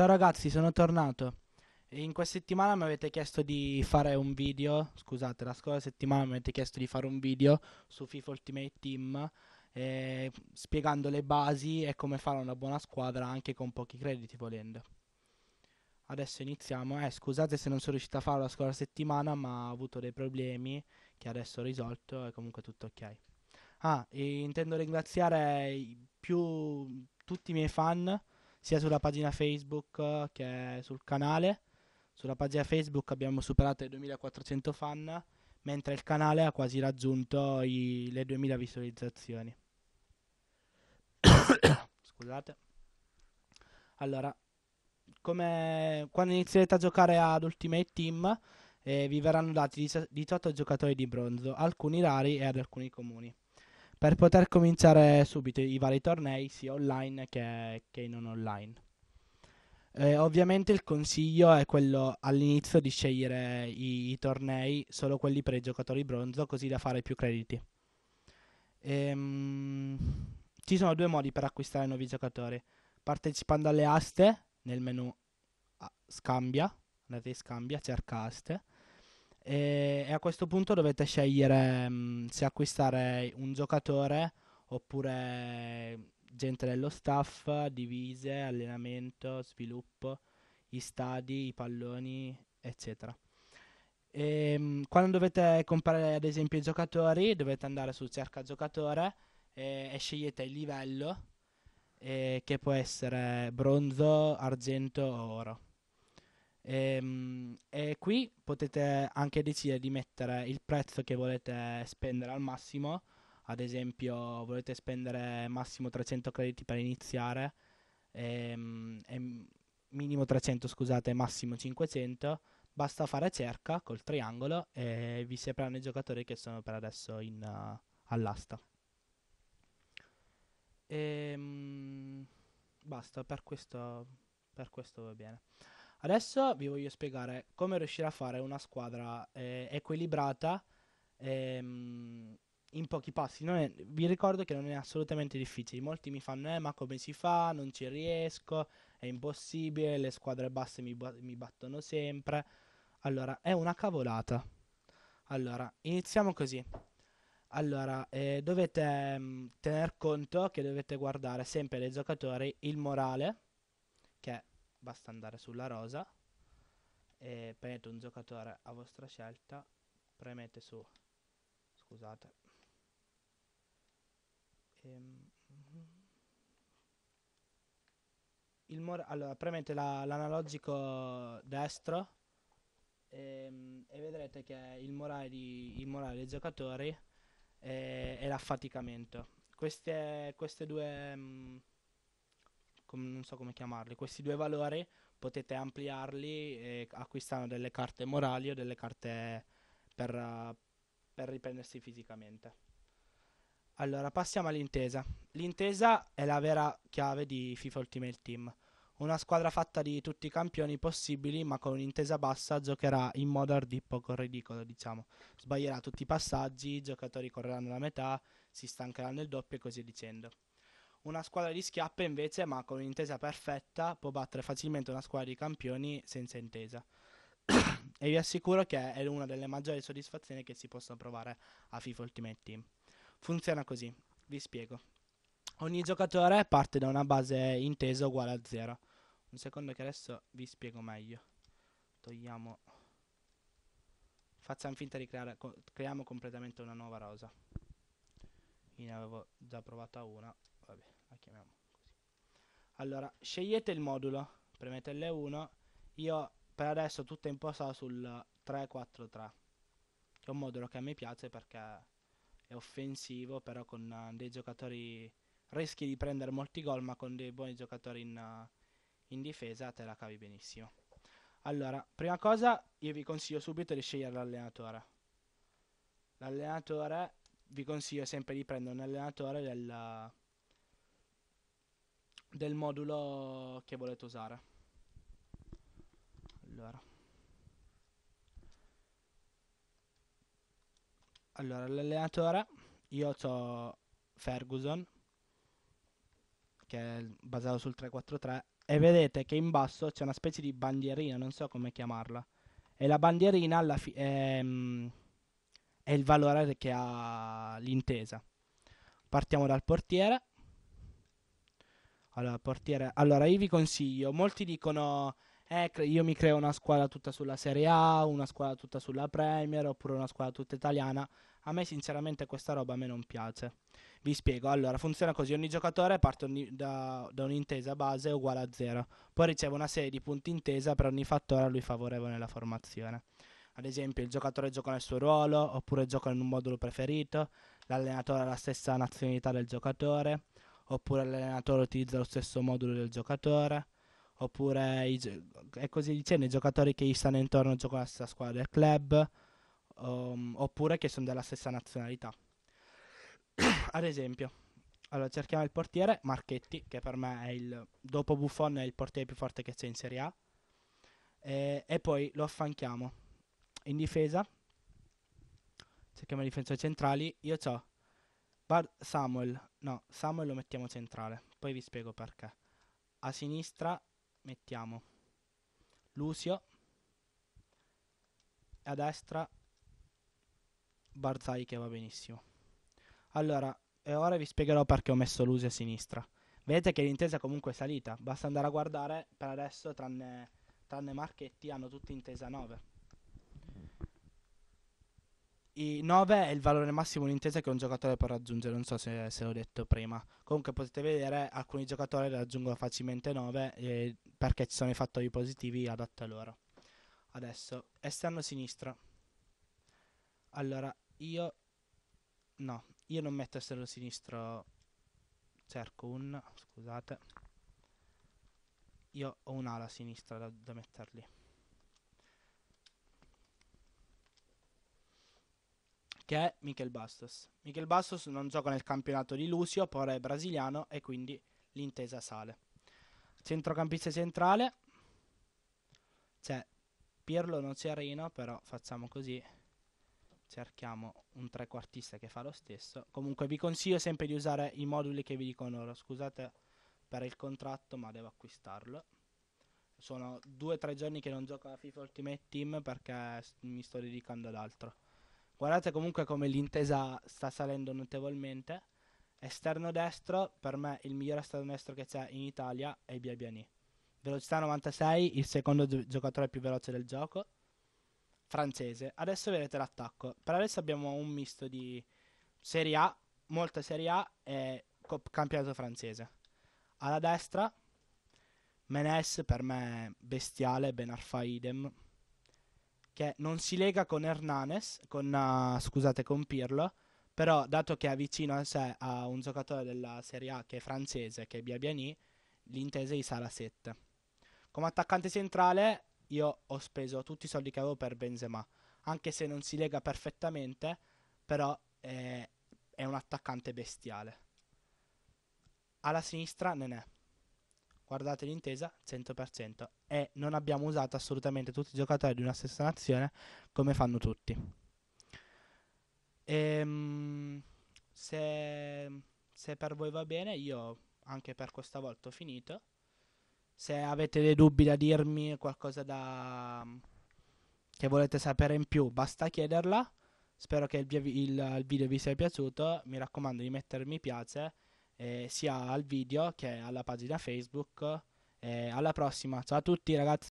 Ciao ragazzi, sono tornato. In questa settimana mi avete chiesto di fare un video, scusate, la scorsa settimana mi avete chiesto di fare un video su FIFA Ultimate Team eh, spiegando le basi e come fare una buona squadra anche con pochi crediti volendo. Adesso iniziamo. Eh, scusate se non sono riuscito a farlo la scorsa settimana, ma ho avuto dei problemi che adesso ho risolto e comunque tutto ok. Ah, intendo ringraziare più tutti i miei fan sia sulla pagina Facebook eh, che sul canale. Sulla pagina Facebook abbiamo superato i 2400 fan, mentre il canale ha quasi raggiunto i, le 2000 visualizzazioni. Scusate. Allora, come quando inizierete a giocare ad Ultimate Team, eh, vi verranno dati 18 giocatori di bronzo, alcuni rari e ad alcuni comuni per poter cominciare subito i vari tornei sia online che, che non online. Eh, ovviamente il consiglio è quello all'inizio di scegliere i, i, tornei, solo quelli per i giocatori bronzo, così da fare più crediti. Ehm, ci sono due modi per acquistare nuovi giocatori. Partecipando alle aste, nel menu scambia, andate in scambia, cerca aste, e, e a questo punto dovete scegliere mh, mm, se acquistare un giocatore oppure gente dello staff, divise, allenamento, sviluppo, gli stadi, i palloni, eccetera. E, ehm, quando dovete comprare ad esempio i giocatori, dovete andare su cerca giocatore e, e scegliete il livello eh, che può essere bronzo, argento o oro. E, ehm, e, qui potete anche decidere di mettere il prezzo che volete spendere al massimo. Ad esempio, volete spendere massimo 300 crediti per iniziare, ehm, e, e minimo 300, scusate, massimo 500. Basta fare cerca col triangolo e vi si apriranno i giocatori che sono per adesso in, uh, all'asta. E, ehm, basta, per questo, per questo va bene. Adesso vi voglio spiegare come riuscire a fare una squadra eh, equilibrata ehm, in pochi passi. È, vi ricordo che non è assolutamente difficile. Molti mi fanno, eh, ma come si fa? Non ci riesco, è impossibile, le squadre basse mi, mi battono sempre. Allora, è una cavolata. Allora, iniziamo così. Allora, eh, dovete mh, ehm, tener conto che dovete guardare sempre dai giocatori il morale, che basta andare sulla rosa e prendete un giocatore a vostra scelta, premete su, scusate, ehm, mhm. allora, premete l'analogico la destro e, ehm, e, vedrete che il morale, di, il morale dei giocatori è, eh, è l'affaticamento. Queste, queste, due mh, mm, com- non so come chiamarli, questi due valori potete ampliarli eh, acquistando delle carte morali o delle carte per, uh, per riprendersi fisicamente. Allora, passiamo all'intesa. L'intesa è la vera chiave di FIFA Ultimate Team. Una squadra fatta di tutti i campioni possibili, ma con un'intesa bassa giocherà in modo ardi poco ridicolo, diciamo. Sbaglierà tutti i passaggi, i giocatori correranno la metà, si stancheranno il doppio e così dicendo. Una squadra di schiappe invece, ma con un'intesa perfetta, può battere facilmente una squadra di campioni senza intesa. e vi assicuro che è una delle maggiori soddisfazioni che si possono provare a FIFA Ultimate Team. Funziona così, vi spiego. Ogni giocatore parte da una base intesa uguale a zero. Un secondo che adesso vi spiego meglio. Togliamo... Facciamo finta di creare... Co- creiamo completamente una nuova rosa. Io ne avevo già provata una la ah, chiamiamo così. Allora, scegliete il modulo, premete L1, io per adesso tutto è impostato sul 343, che è un modulo che a me piace perché è offensivo, però con uh, dei giocatori rischi di prendere molti gol, ma con dei buoni giocatori in, uh, in difesa te la cavi benissimo. Allora, prima cosa io vi consiglio subito di scegliere l'allenatore. L'allenatore vi consiglio sempre di prendere un allenatore del del modulo che volete usare. Allora. Allora, l'allenatore, io ho Ferguson, che è basato sul 343, e vedete che in basso c'è una specie di bandierina, non so come chiamarla. E la bandierina alla fi- è, mm, è il valore che ha l'intesa. Partiamo dal portiere, allora, portiere. Allora, io vi consiglio. Molti dicono. Eh, io mi creo una squadra tutta sulla Serie A, una squadra tutta sulla Premier, oppure una squadra tutta italiana. A me, sinceramente, questa roba a me non piace. Vi spiego. Allora, funziona così: ogni giocatore parte ogni, da, da, un'intesa base uguale a zero. Poi riceve una serie di punti intesa per ogni fattore a lui favorevole nella formazione. Ad esempio, il giocatore gioca nel suo ruolo, oppure gioca in un modulo preferito, l'allenatore ha la stessa nazionalità del giocatore, oppure l'allenatore utilizza lo stesso modulo del giocatore, oppure i, e così dicendo, i giocatori che gli stanno intorno giocano la stessa squadra del club, um, oppure che sono della stessa nazionalità. Ad esempio, allora cerchiamo il portiere Marchetti, che per me è il dopo Buffon è il portiere più forte che c'è in Serie A. E, e poi lo affanchiamo in difesa. Cerchiamo i difensori centrali. Io ho Bar- Samuel, no, Samuel lo mettiamo centrale, poi vi spiego perché. A sinistra mettiamo Lucio, a destra Barzai che va benissimo. Allora, e ora vi spiegherò perché ho messo Lucio a sinistra. Vedete che l'intesa comunque è salita, basta andare a guardare, per adesso tranne, tranne Marchetti hanno tutti intesa 9. I 9 è il valore massimo un'intesa che un giocatore può raggiungere, non so se, se l'ho detto prima. Comunque potete vedere, alcuni giocatori raggiungono facilmente 9 eh, perché ci sono i fattori positivi adatti a loro. Adesso, esterno sinistro. Allora, io... No, io non metto esterno sinistro... Cerco un... scusate. Io ho un'ala sinistra da, da metterli. che è Michel Bastos. Michel Bastos non gioca nel campionato di Lucio, però è brasiliano e quindi l'intesa sale. Centrocampista centrale c'è Pirlo non c'è Rino, però facciamo così. Cerchiamo un trequartista che fa lo stesso. Comunque vi consiglio sempre di usare i moduli che vi dicono ora. Scusate per il contratto, ma devo acquistarlo. Sono due o tre giorni che non gioco a FIFA Ultimate Team perché mi sto dedicando ad altro. Guardate comunque come l'intesa sta salendo notevolmente. Esterno destro, per me il migliore esterno destro che c'è in Italia è Biabiani. Velocità 96, il secondo gi giocatore più veloce del gioco. Francese. Adesso vedete l'attacco. Per adesso abbiamo un misto di Serie A, molta Serie A e campionato francese. Alla destra, Menes per me bestiale, Ben Arfa idem che non si lega con Hernanes, con, uh, scusate, con Pirlo, però dato che è vicino a sé a un giocatore della Serie A che è francese, che è Biabiani, l'intesa di Sala 7. Come attaccante centrale io ho speso tutti i soldi che avevo per Benzema, anche se non si lega perfettamente, però eh, è un attaccante bestiale. Alla sinistra Nenè guardate l'intesa 100% e non abbiamo usato assolutamente tutti i giocatori di una stessa nazione come fanno tutti. Ehm, se, se per voi va bene, io anche per questa volta ho finito. Se avete dei dubbi da dirmi, qualcosa da, che volete sapere in più, basta chiederla. Spero che il, il, il video vi sia piaciuto. Mi raccomando di mettermi piace eh, sia al video che alla pagina Facebook. Eh, alla prossima, ciao a tutti ragazzi!